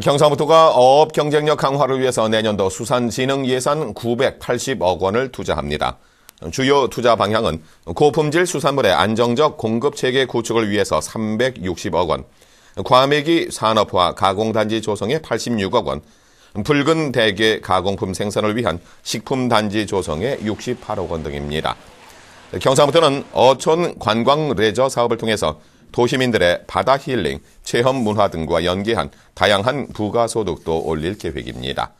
경상북도가 어업 경쟁력 강화를 위해서 내년도 수산진흥 예산 980억 원을 투자합니다. 주요 투자 방향은 고품질 수산물의 안정적 공급 체계 구축을 위해서 360억 원, 과메기 산업화 가공단지 조성에 86억 원, 붉은 대게 가공품 생산을 위한 식품단지 조성에 68억 원 등입니다. 경상북도는 어촌 관광 레저 사업을 통해서 도시민들의 바다 힐링, 체험 문화 등과 연계한 다양한 부가소득도 올릴 계획입니다.